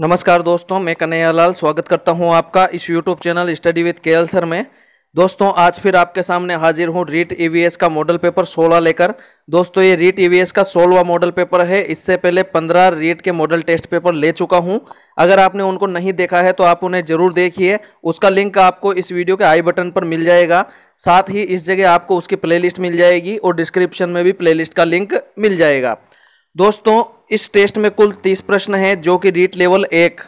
नमस्कार दोस्तों मैं कन्हैया लाल स्वागत करता हूं आपका इस YouTube channel study with K sir में दोस्तों आज फिर आपके सामने हाजिर हूं रीट ई का मॉडल पेपर 16 लेकर दोस्तों ये रीट ई का सोलवा मॉडल पेपर है इससे पहले 15 रीट के मॉडल टेस्ट पेपर ले चुका हूं अगर आपने उनको नहीं देखा है तो आप उन्हें जरूर देखिए उसका लिंक आपको इस वीडियो के आई बटन पर मिल जाएगा साथ ही इस जगह आपको उसकी प्ले मिल जाएगी और डिस्क्रिप्शन में भी प्ले का लिंक मिल जाएगा दोस्तों इस टेस्ट में कुल तीस प्रश्न हैं जो कि रीट लेवल एक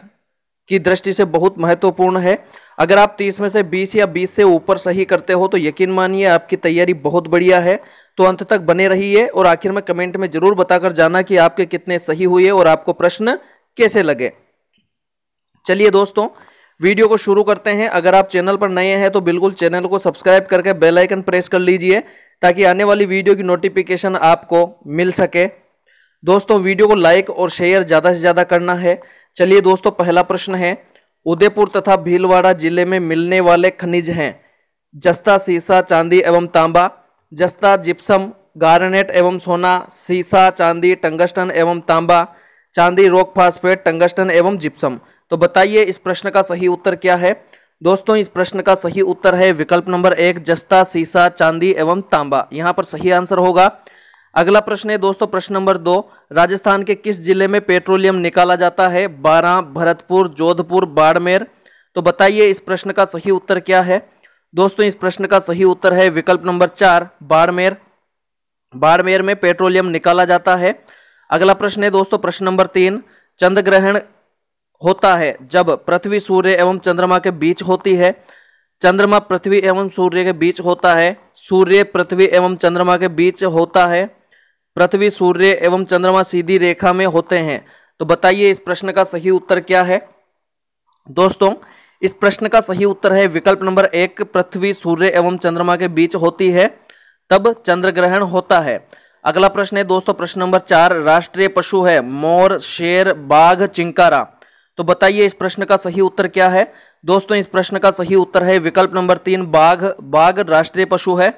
की दृष्टि से बहुत महत्वपूर्ण है अगर आप तीस में से बीस या बीस से ऊपर सही करते हो तो यकीन मानिए आपकी तैयारी बहुत बढ़िया है तो अंत तक बने रहिए और आखिर में कमेंट में जरूर बताकर जाना कि आपके कितने सही हुए और आपको प्रश्न कैसे लगे चलिए दोस्तों वीडियो को शुरू करते हैं अगर आप चैनल पर नए हैं तो बिल्कुल चैनल को सब्सक्राइब करके बेल आइकन प्रेस कर लीजिए ताकि आने वाली वीडियो की नोटिफिकेशन आपको मिल सके दोस्तों वीडियो को लाइक और शेयर ज़्यादा से ज़्यादा करना है चलिए दोस्तों पहला प्रश्न है उदयपुर तथा भीलवाड़ा जिले में मिलने वाले खनिज हैं जस्ता सीसा चांदी एवं तांबा जस्ता जिप्सम गारनेट एवं सोना सीसा चांदी टंगस्टन एवं तांबा चांदी रोक फास्फेट टंगस्टन एवं जिप्सम तो बताइए इस प्रश्न का सही उत्तर क्या है दोस्तों इस प्रश्न का सही उत्तर है विकल्प नंबर एक जस्ता सीसा चांदी एवं तांबा यहाँ पर सही आंसर होगा अगला प्रश्न है दोस्तों प्रश्न नंबर दो राजस्थान के किस जिले में पेट्रोलियम निकाला जाता है बारह भरतपुर जोधपुर बाड़मेर तो बताइए इस प्रश्न का सही उत्तर क्या है दोस्तों इस प्रश्न का सही उत्तर है विकल्प नंबर चार बाड़मेर बाड़मेर में पेट्रोलियम निकाला जाता है अगला प्रश्न है दोस्तों प्रश्न नंबर तीन चंद्र ग्रहण होता है जब पृथ्वी सूर्य एवं चंद्रमा के बीच होती है चंद्रमा पृथ्वी एवं सूर्य के बीच होता है सूर्य पृथ्वी एवं चंद्रमा के बीच होता है पृथ्वी सूर्य एवं चंद्रमा सीधी रेखा में होते हैं तो बताइए इस प्रश्न का सही उत्तर क्या है दोस्तों इस प्रश्न का सही उत्तर है विकल्प नंबर एक पृथ्वी सूर्य एवं चंद्रमा के बीच होती है तब चंद्र ग्रहण होता है अगला प्रश्न है दोस्तों प्रश्न नंबर चार राष्ट्रीय पशु है मोर शेर बाघ चिंकारा तो बताइए इस प्रश्न का सही उत्तर क्या है दोस्तों इस प्रश्न का सही उत्तर है विकल्प नंबर तीन बाघ बाघ राष्ट्रीय पशु है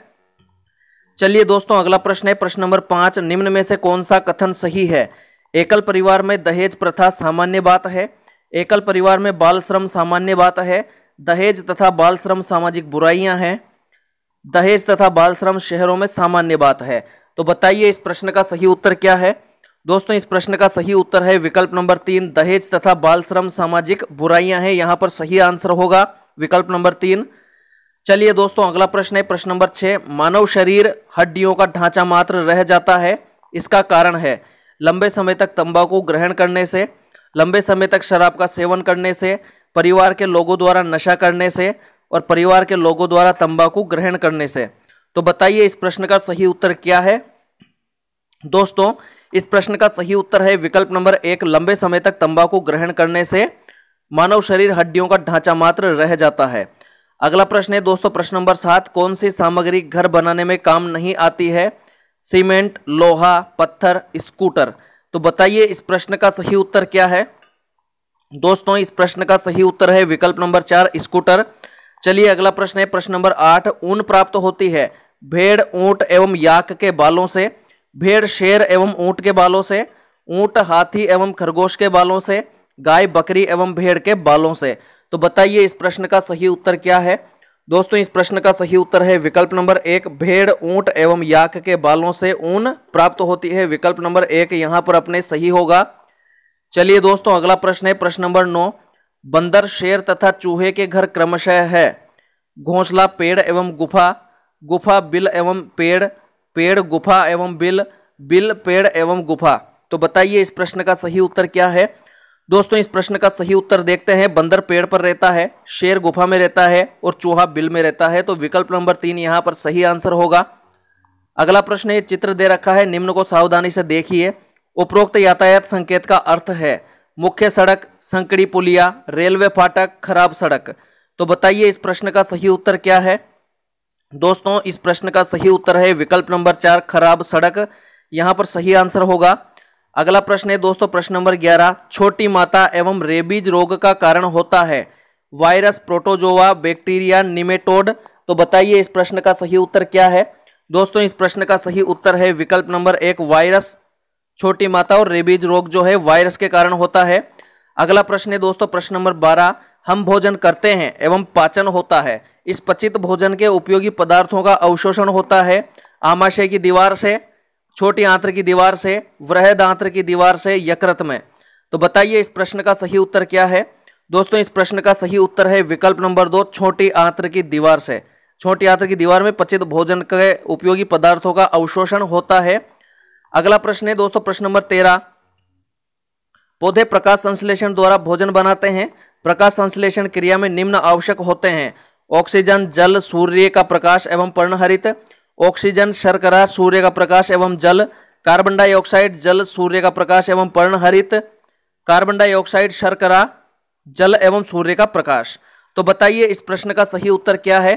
चलिए दोस्तों अगला प्रश्न है प्रश्न नंबर पांच निम्न में से कौन सा कथन सही है एकल परिवार में दहेज प्रथा सामान्य बात है एकल परिवार में बाल श्रम सामान्य बात है दहेज तथा बाल श्रम सामाजिक बुराइयां हैं दहेज तथा बाल श्रम शहरों में सामान्य बात है तो बताइए इस प्रश्न का सही उत्तर क्या है दोस्तों इस प्रश्न का सही उत्तर है विकल्प नंबर तीन दहेज तथा बाल श्रम सामाजिक बुराइयां हैं यहाँ पर सही आंसर होगा विकल्प नंबर तीन चलिए दोस्तों अगला प्रश्न है प्रश्न नंबर छः मानव शरीर हड्डियों का ढांचा मात्र रह जाता है इसका कारण है लंबे समय तक तंबाकू ग्रहण करने से लंबे समय तक शराब का सेवन करने से परिवार के लोगों द्वारा नशा करने से और परिवार के लोगों द्वारा तंबाकू ग्रहण करने से तो बताइए इस प्रश्न का सही उत्तर क्या है दोस्तों इस प्रश्न का सही उत्तर है विकल्प नंबर एक लंबे समय तक तंबाकू ग्रहण करने से मानव शरीर हड्डियों का ढांचा मात्र रह जाता है अगला प्रश्न है दोस्तों प्रश्न नंबर सात कौन सी सामग्री घर बनाने में काम नहीं आती है सीमेंट लोहा पत्थर स्कूटर तो बताइए इस प्रश्न का सही उत्तर क्या है दोस्तों इस प्रश्न का सही उत्तर है विकल्प नंबर चार स्कूटर चलिए अगला प्रश्न है प्रश्न नंबर आठ ऊन प्राप्त होती है भेड़ ऊंट एवं याक के बालों से भेड़ शेर एवं ऊंट के बालों से ऊंट हाथी एवं खरगोश के बालों से गाय बकरी एवं भेड़ के बालों से तो बताइए इस प्रश्न का सही उत्तर क्या है दोस्तों इस प्रश्न का सही उत्तर है विकल्प नंबर एक भेड़ ऊंट एवं याक के बालों से ऊन प्राप्त होती है विकल्प नंबर एक यहां पर अपने सही होगा चलिए दोस्तों अगला प्रश्न है प्रश्न नंबर नौ बंदर शेर तथा चूहे के घर क्रमशः है घोंसला पेड़ एवं गुफा गुफा बिल एवं पेड़ पेड़ गुफा एवं बिल बिल पेड़ एवं गुफा तो बताइए इस प्रश्न का सही उत्तर क्या है दोस्तों इस प्रश्न का सही उत्तर देखते हैं बंदर पेड़ पर रहता है शेर गुफा में रहता है और चूहा बिल में रहता है तो विकल्प नंबर तीन यहाँ पर सही आंसर होगा अगला प्रश्न ये चित्र दे रखा है निम्न को सावधानी से देखिए उपरोक्त यातायात संकेत का अर्थ है मुख्य सड़क संकड़ी पुलिया रेलवे फाटक खराब सड़क तो बताइए इस प्रश्न का सही उत्तर क्या है दोस्तों इस प्रश्न का सही उत्तर है विकल्प नंबर चार खराब सड़क यहाँ पर सही आंसर होगा अगला प्रश्न है दोस्तों प्रश्न नंबर ग्यारह छोटी माता एवं रेबीज रोग का कारण होता है वायरस प्रोटोजोवा बैक्टीरिया निमेटोड तो बताइए इस प्रश्न का सही उत्तर क्या है दोस्तों इस प्रश्न का सही उत्तर है विकल्प नंबर एक वायरस छोटी माता और रेबीज रोग जो है वायरस के कारण होता है अगला प्रश्न है दोस्तों प्रश्न नंबर बारह हम भोजन करते हैं एवं पाचन होता है इस पचित भोजन के उपयोगी पदार्थों का अवशोषण होता है आमाशय की दीवार से छोटी आंत्र की दीवार से वृहद आंत्र की दीवार से यकृत में तो बताइए इस प्रश्न का सही उत्तर क्या है दोस्तों इस प्रश्न का सही उत्तर है विकल्प नंबर दो छोटी आंत्र की दीवार से छोटी आंत्र की दीवार में पचित भोजन के उपयोगी पदार्थों का अवशोषण होता है अगला प्रश्न है दोस्तों प्रश्न नंबर तेरह पौधे प्रकाश संश्लेषण द्वारा भोजन बनाते हैं प्रकाश संश्लेषण क्रिया में निम्न आवश्यक होते हैं ऑक्सीजन जल सूर्य का प्रकाश एवं पर्णहरित ऑक्सीजन शर्करा सूर्य का प्रकाश एवं जल कार्बन डाइऑक्साइड जल सूर्य का प्रकाश एवं पर्णहरित कार्बन डाइऑक्साइड शर्करा जल एवं सूर्य का प्रकाश तो बताइए इस प्रश्न का सही उत्तर क्या है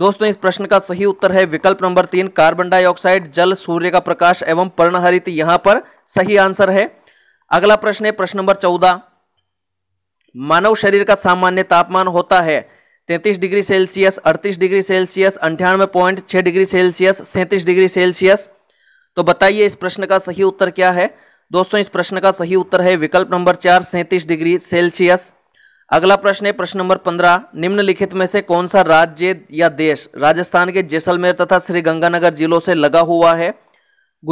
दोस्तों इस प्रश्न का सही उत्तर है विकल्प नंबर तीन कार्बन डाइऑक्साइड जल सूर्य का प्रकाश एवं पर्णहरित यहाँ पर सही आंसर है अगला प्रश्न है प्रश्न नंबर चौदह मानव शरीर का सामान्य तापमान होता है तैतीस डिग्री सेल्सियस अड़तीस डिग्री सेल्सियस अंठानवे पॉइंट छः डिग्री सेल्सियस सैंतीस डिग्री सेल्सियस तो बताइए इस प्रश्न का सही उत्तर क्या है दोस्तों इस प्रश्न का सही उत्तर है विकल्प नंबर चार सैंतीस डिग्री सेल्सियस अगला प्रश्न है प्रश्न नंबर पंद्रह निम्नलिखित में से कौन सा राज्य या देश राजस्थान के जैसलमेर तथा श्रीगंगानगर जिलों से लगा हुआ है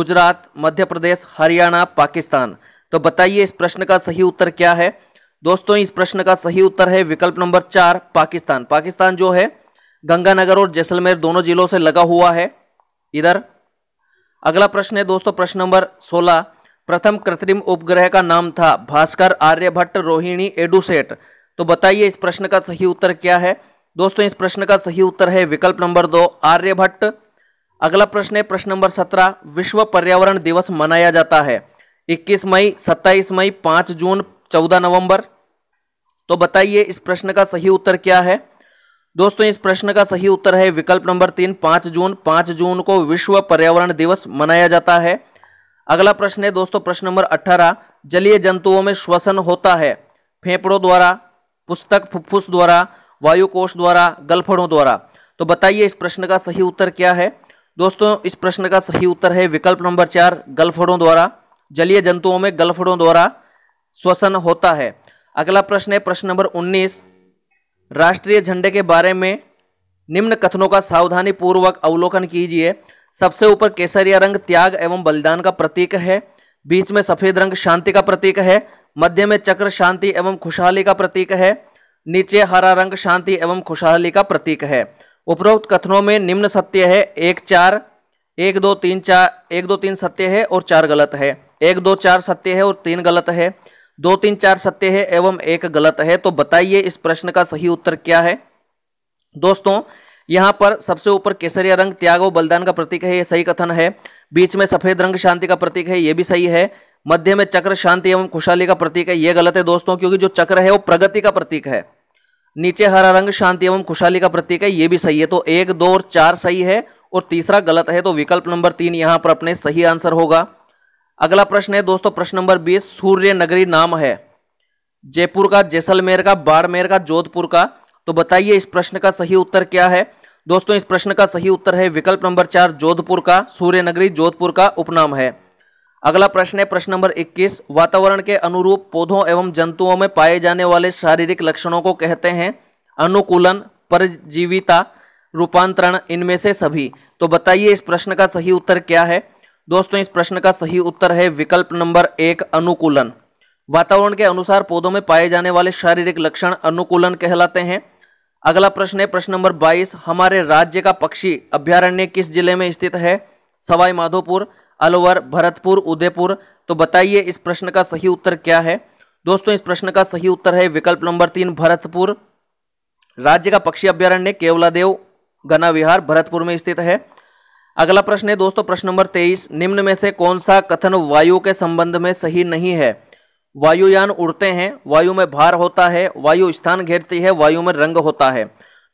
गुजरात मध्य प्रदेश हरियाणा पाकिस्तान तो बताइए इस प्रश्न का सही उत्तर क्या है दोस्तों इस प्रश्न का सही उत्तर है विकल्प नंबर चार पाकिस्तान पाकिस्तान जो है गंगानगर और जैसलमेर दोनों जिलों से लगा हुआ है इधर अगला प्रश्न है दोस्तों प्रश्न नंबर सोलह प्रथम कृत्रिम उपग्रह का नाम था भास्कर आर्यभट्ट रोहिणी एडुसेट तो बताइए इस प्रश्न का सही उत्तर क्या है दोस्तों इस प्रश्न का सही उत्तर है विकल्प नंबर दो आर्यभट्ट अगला प्रश्न है प्रश्न नंबर सत्रह विश्व पर्यावरण दिवस मनाया जाता है 21 मई 27 मई 5 जून 14 नवंबर तो बताइए इस प्रश्न का सही उत्तर क्या है दोस्तों इस प्रश्न का सही उत्तर है विकल्प नंबर तीन पाँच जून पाँच जून को विश्व पर्यावरण दिवस मनाया जाता है अगला प्रश्न है दोस्तों प्रश्न नंबर अट्ठारह जलीय जंतुओं में श्वसन होता है फेफड़ों द्वारा पुस्तक फुफ्फुस द्वारा वायुकोष द्वारा गलफड़ों द्वारा तो बताइए इस प्रश्न का सही उत्तर क्या है दोस्तों इस प्रश्न का सही उत्तर है विकल्प नंबर चार गलफड़ों द्वारा जलीय जंतुओं में गलफड़ों द्वारा श्वसन होता है अगला प्रश्न है प्रश्न नंबर 19 राष्ट्रीय झंडे के बारे में निम्न कथनों का सावधानी पूर्वक अवलोकन कीजिए सबसे ऊपर केसरिया रंग त्याग एवं बलिदान का प्रतीक है बीच में सफेद रंग शांति का प्रतीक है मध्य में चक्र शांति एवं खुशहाली का प्रतीक है नीचे हरा रंग शांति एवं खुशहाली का प्रतीक है उपरोक्त कथनों में निम्न सत्य है एक चार एक दो तीन चार एक दो तीन सत्य है और चार गलत है एक दो चार सत्य है और तीन गलत है दो तीन चार सत्य है एवं एक गलत है तो बताइए इस प्रश्न का सही उत्तर क्या है दोस्तों यहाँ पर सबसे ऊपर केसरिया रंग त्याग और बलिदान का प्रतीक है यह सही कथन है बीच में सफेद रंग शांति का प्रतीक है यह भी सही है मध्य में चक्र शांति एवं खुशहाली का प्रतीक है ये गलत है दोस्तों क्योंकि जो चक्र है वो प्रगति का प्रतीक है नीचे हरा रंग शांति एवं खुशहाली का प्रतीक है ये भी सही है तो एक दो और चार सही है और तीसरा गलत है तो विकल्प नंबर तीन यहां पर अपने सही आंसर होगा अगला प्रश्न है दोस्तों प्रश्न नंबर बीस सूर्य नगरी नाम है जयपुर का जैसलमेर का बाड़मेर का जोधपुर का तो बताइए इस प्रश्न का सही उत्तर क्या है दोस्तों इस प्रश्न का सही उत्तर है विकल्प नंबर चार जोधपुर का सूर्य नगरी जोधपुर का उपनाम है अगला प्रश्न है प्रश्न नंबर 21 वातावरण के अनुरूप पौधों एवं जंतुओं में पाए जाने वाले शारीरिक लक्षणों को कहते हैं अनुकूलन परजीविता रूपांतरण इनमें से सभी तो बताइए इस प्रश्न का सही उत्तर क्या है दोस्तों इस प्रश्न का सही उत्तर है विकल्प नंबर एक अनुकूलन वातावरण के अनुसार पौधों में पाए जाने वाले शारीरिक लक्षण अनुकूलन कहलाते हैं अगला प्रश्न है प्रश्न नंबर 22 हमारे राज्य का पक्षी अभ्यारण्य किस जिले में स्थित है सवाई माधोपुर अलवर भरतपुर उदयपुर तो बताइए इस प्रश्न का सही उत्तर क्या है दोस्तों इस प्रश्न का सही उत्तर है विकल्प नंबर तीन भरतपुर राज्य का पक्षी अभ्यारण्य केवलादेव गना विहार भरतपुर में स्थित है अगला प्रश्न है दोस्तों प्रश्न नंबर तेईस निम्न में से कौन सा कथन वायु के संबंध में सही नहीं है वायुयान उड़ते हैं वायु में भार होता है वायु स्थान घेरती है वायु में रंग होता है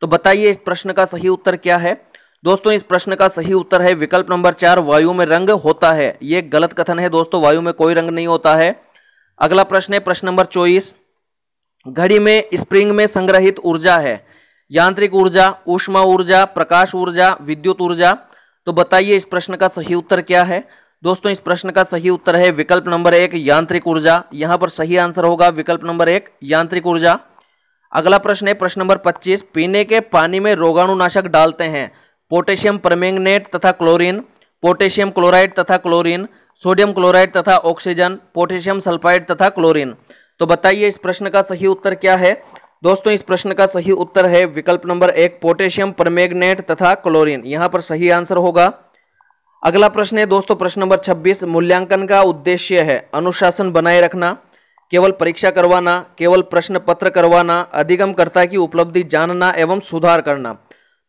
तो बताइए इस प्रश्न का सही उत्तर क्या है दोस्तों इस प्रश्न का सही उत्तर है विकल्प नंबर चार वायु में रंग होता है ये गलत कथन है दोस्तों वायु में कोई रंग नहीं होता है अगला प्रश्न है प्रश्न नंबर चौबीस घड़ी में स्प्रिंग में संग्रहित ऊर्जा है यांत्रिक ऊर्जा ऊष्मा ऊर्जा प्रकाश ऊर्जा विद्युत ऊर्जा तो बताइए इस प्रश्न का सही उत्तर क्या है दोस्तों इस प्रश्न का सही उत्तर है विकल्प नंबर एक यांत्रिक ऊर्जा यहां पर सही आंसर होगा विकल्प नंबर एक यांत्रिक ऊर्जा अगला प्रश्न है प्रश्न नंबर 25 पीने के पानी में रोगाणुनाशक डालते हैं पोटेशियम परमेंगनेट तथा क्लोरीन पोटेशियम क्लोराइड तथा क्लोरीन सोडियम क्लोराइड तथा ऑक्सीजन पोटेशियम सल्फाइड तथा क्लोरीन तो बताइए इस प्रश्न का सही उत्तर क्या है दोस्तों इस प्रश्न का सही उत्तर है विकल्प नंबर एक पोटेशियम परमेगनेट तथा क्लोरीन यहां पर सही आंसर होगा अगला प्रश्न है दोस्तों प्रश्न नंबर 26 मूल्यांकन का उद्देश्य है अनुशासन बनाए रखना केवल परीक्षा करवाना केवल प्रश्न पत्र करवाना अधिगमकर्ता की उपलब्धि जानना एवं सुधार करना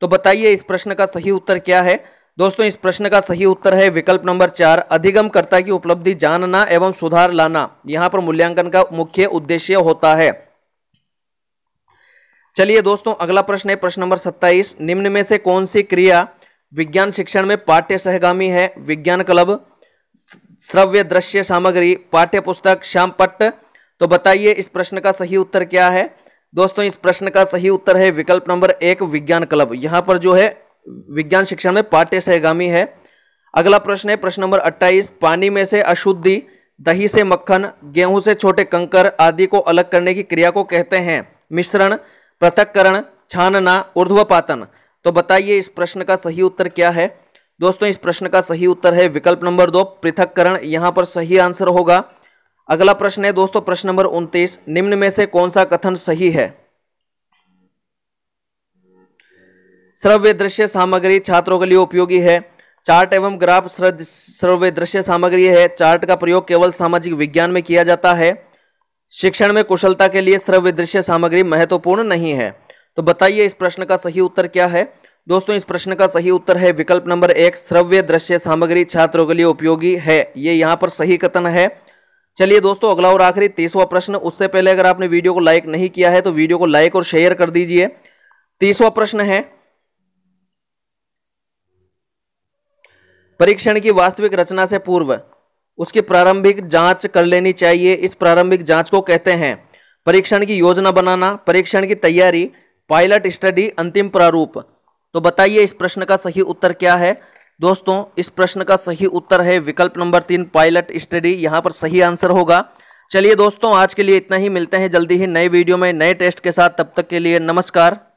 तो बताइए इस प्रश्न का सही उत्तर क्या है दोस्तों इस प्रश्न का सही उत्तर है विकल्प नंबर चार अधिगमकर्ता की उपलब्धि जानना एवं सुधार लाना यहाँ पर मूल्यांकन का मुख्य उद्देश्य होता है चलिए दोस्तों अगला प्रश्न है प्रश्न नंबर सत्ताईस निम्न में से कौन सी क्रिया विज्ञान शिक्षण में पाठ्य सहगामी है विज्ञान क्लब श्रव्य दृश्य सामग्री पाठ्य पुस्तक श्याम पट्ट तो बताइए इस प्रश्न का सही उत्तर क्या है दोस्तों इस प्रश्न का सही उत्तर है विकल्प नंबर एक विज्ञान क्लब यहाँ पर जो है विज्ञान शिक्षण में पाठ्य सहगामी है अगला प्रश्न है प्रश्न नंबर 28 पानी में से अशुद्धि दही से मक्खन गेहूं से छोटे कंकर आदि को अलग करने की क्रिया को कहते हैं मिश्रण पृथककरण छानना ऊर्ध्वपातन तो बताइए इस प्रश्न का सही उत्तर क्या है दोस्तों इस प्रश्न का सही उत्तर है विकल्प नंबर दो पृथककरण यहाँ पर सही आंसर होगा अगला प्रश्न है दोस्तों प्रश्न नंबर उनतीस निम्न में से कौन सा कथन सही है श्रव्य दृश्य सामग्री छात्रों के लिए उपयोगी है चार्ट एवं ग्राफ श्रव्य दृश्य सामग्री है चार्ट का प्रयोग केवल सामाजिक विज्ञान में किया जाता है शिक्षण में कुशलता के लिए श्रव्य दृश्य सामग्री महत्वपूर्ण नहीं है तो बताइए इस प्रश्न का सही उत्तर क्या है दोस्तों इस प्रश्न का सही उत्तर है विकल्प नंबर एक श्रव्य दृश्य सामग्री छात्रों के लिए उपयोगी है ये यहाँ पर सही कथन है चलिए दोस्तों अगला और आखिरी तीसवा प्रश्न उससे पहले अगर आपने वीडियो को लाइक नहीं किया है तो वीडियो को लाइक और शेयर कर दीजिए तीसवा प्रश्न है परीक्षण की वास्तविक रचना से पूर्व उसकी प्रारंभिक जांच कर लेनी चाहिए इस प्रारंभिक जांच को कहते हैं परीक्षण की योजना बनाना परीक्षण की तैयारी पायलट स्टडी अंतिम प्रारूप तो बताइए इस प्रश्न का सही उत्तर क्या है दोस्तों इस प्रश्न का सही उत्तर है विकल्प नंबर तीन पायलट स्टडी यहाँ पर सही आंसर होगा चलिए दोस्तों आज के लिए इतना ही मिलते हैं जल्दी ही नए वीडियो में नए टेस्ट के साथ तब तक के लिए नमस्कार